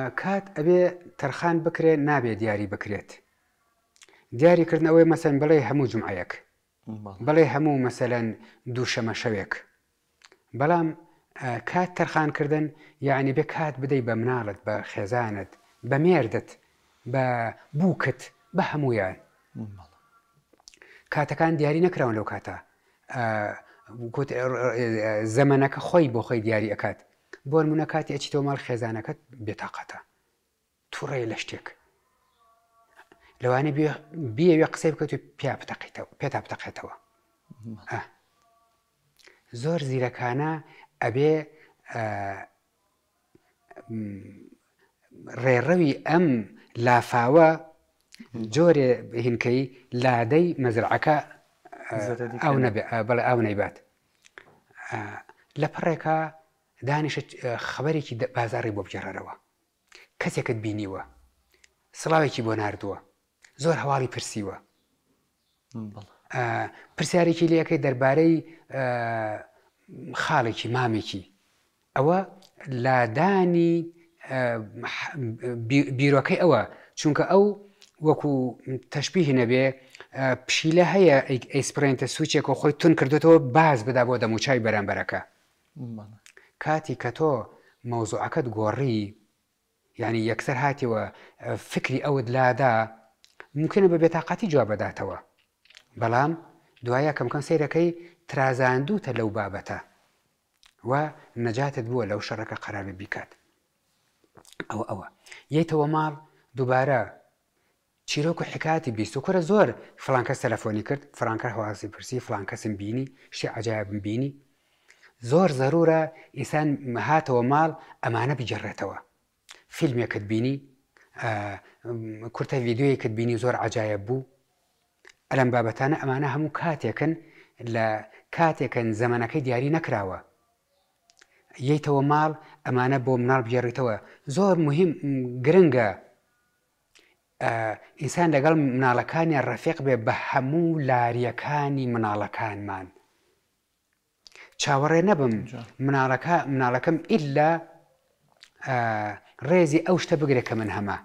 کات ئەبێ تەرخان بکرێت نابێ دیاری بکرێت دیاریکردنەوەی مەسەن بڵێ هەموو جمعەک بڵێ هەموو مەسەلەن دووشەمە شەوێک بەڵام کات تەرخانکردن یعنی بێ کات بدەیت بە مناڵت بە خێزانت بە مێردت بە بووکت بە هەمویان کاتەکان دیاری نەکراون لەو کاتە زەمەنەکە خۆی بۆ خۆی دیاری ئەکات بۆ نمونە کاتی ئەچی تۆ ماڵ خێزانەکەت بێتاقەتە توڕێ لە شتێک لەوانێ بیەوێ قسەی بکەوت و پیا بتەقیتەوە پێتا بتەقێتەوە زۆر زیرەکانە ئەبێ ڕێڕەوی ئەم لافاوە جۆرێ هینکەی لادەی مەزرعەکە ئەو نەبێ بەڵێ ئەو نەیبات لە پڕێکە دانیشە خبرێکی بازارڕی بۆ بجێڕەرەوە کەسێکت بینیوە سڵاوێکی بۆ نردووە زۆر هەواڵی پرسیوە پرسیارێکی لەکەی دەربارەی خاڵێکی مامێکی ئەوە لادانی بیرۆکەی ئەوە چونکە ئەو وەکو تەشببیهی نەبێ پشیلە هەیە ئەیسپرێنتە سوچێک و خۆی تون کردوەوە باز بدا بۆ دەموچای بەرامبەرەکە کاتی کە تۆ مەوزوعەکەت گۆڕی ینی یەکسەر هاتیەوە فکری ئەوت لادا ممکنە بە بێتاقەتی جواب بداتەوە بەڵام دوایە کەمکەم سیرەکەی ترازاندوتە لەو بابەتە و نەجاتت بووە لەو شەڕەکە قرارە بیکات ئەوە ئەوە یەیتەوە ماڵ دووبارە چیرۆک و حکاتی بیست و کورە زۆر فلانکە سەلەفۆنی کرد فرانکە هەوازی پرسی فلانکەسم بینی شتی عجایبم بینی زۆر زەرورە ئیسان هاتەوە ماڵ ئەمانە بجێڕێتەوە فیلمێکت بینی کورتە یددیوەیەکت بینی زۆر عجاایە بوو ئەلم بابەتانە ئەمانە هەموو کاتێکن لە کاتێکن زەمانەکەی دیاری نەکراوە یەیتەوە ماڵ ئەمانە بۆ مناڵ بجێڕیتەوە زۆر مهم گرنگە ئینسان لەگەڵ مناڵەکانی ڕەفێق بێ بە هەموو لاریەکانی مناڵەکانمان. چاوەڕێ نەبم مناڵەکە مناڵەکەم ئللا ڕێزی ئەو شتە بگرێت کە من هەما